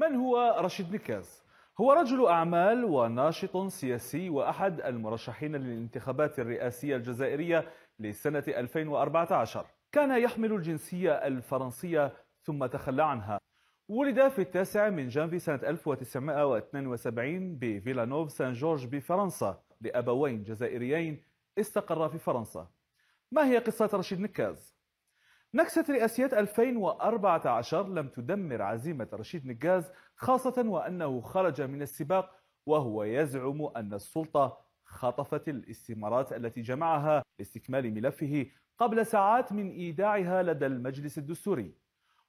من هو رشيد نكاز؟ هو رجل أعمال وناشط سياسي وأحد المرشحين للانتخابات الرئاسية الجزائرية لسنة 2014 كان يحمل الجنسية الفرنسية ثم تخلى عنها ولد في التاسع من جانفي سنة 1972 بفيلانوف سان جورج بفرنسا لأبوين جزائريين استقر في فرنسا ما هي قصة رشيد نكاز؟ نكسة رئاسيات 2014 لم تدمر عزيمة رشيد نجاز خاصة وأنه خرج من السباق وهو يزعم أن السلطة خطفت الاستمارات التي جمعها لاستكمال ملفه قبل ساعات من إيداعها لدى المجلس الدستوري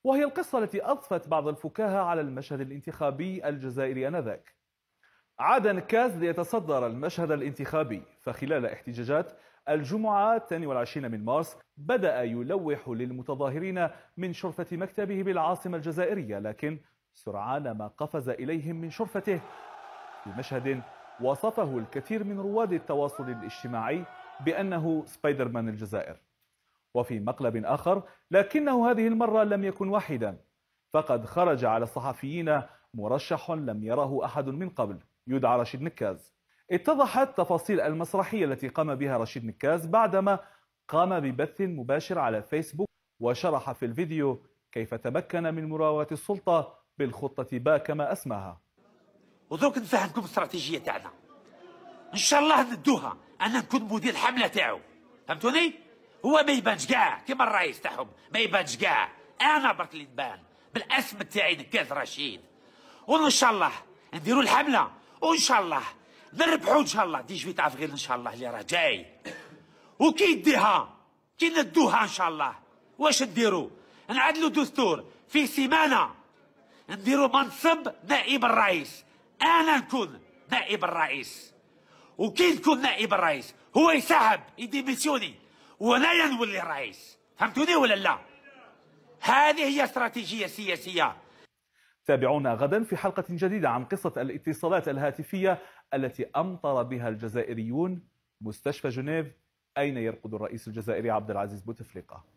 وهي القصة التي أضفت بعض الفكاهة على المشهد الانتخابي الجزائري آنذاك عاد نكاز ليتصدر المشهد الانتخابي فخلال احتجاجات الجمعة 22 من مارس بدأ يلوح للمتظاهرين من شرفة مكتبه بالعاصمة الجزائرية لكن سرعان ما قفز إليهم من شرفته في مشهد وصفه الكثير من رواد التواصل الاجتماعي بأنه سبايدر مان الجزائر وفي مقلب آخر لكنه هذه المرة لم يكن وحيدا فقد خرج على الصحفيين مرشح لم يره أحد من قبل يدعى رشيد نكاز اتضحت تفاصيل المسرحية التي قام بها رشيد نكاز بعدما قام ببث مباشر على فيسبوك وشرح في الفيديو كيف تمكن من مراوة السلطة بالخطة با كما أسماها ودروك نفهمكم لكم الاستراتيجية تاعنا إن شاء الله ندوها أنا نكون مدير حملة تاعو فهمتوني؟ هو ما يبانش كاع كيما الرئيس تاعهم ما يبانش كاع أنا برك اللي نبان بالاسم تاعي نكاز رشيد وإن شاء الله نديروا الحملة وإن شاء الله نربحو ان شاء الله دي جويت افغيل ان شاء الله اللي راه جاي وكي يديها كي ندوها ان شاء الله واش نديروا نعدلوا دستور في سيمانه نديروا منصب نائب الرئيس انا نكون نائب الرئيس وكي نكون نائب الرئيس هو يسحب يديميسيوني وانا نولي الرئيس فهمتوني ولا لا هذه هي استراتيجيه سياسيه تابعونا غدا في حلقة جديدة عن قصة الاتصالات الهاتفية التي أمطر بها الجزائريون مستشفى جنيف أين يرقد الرئيس الجزائري عبد العزيز بوتفليقة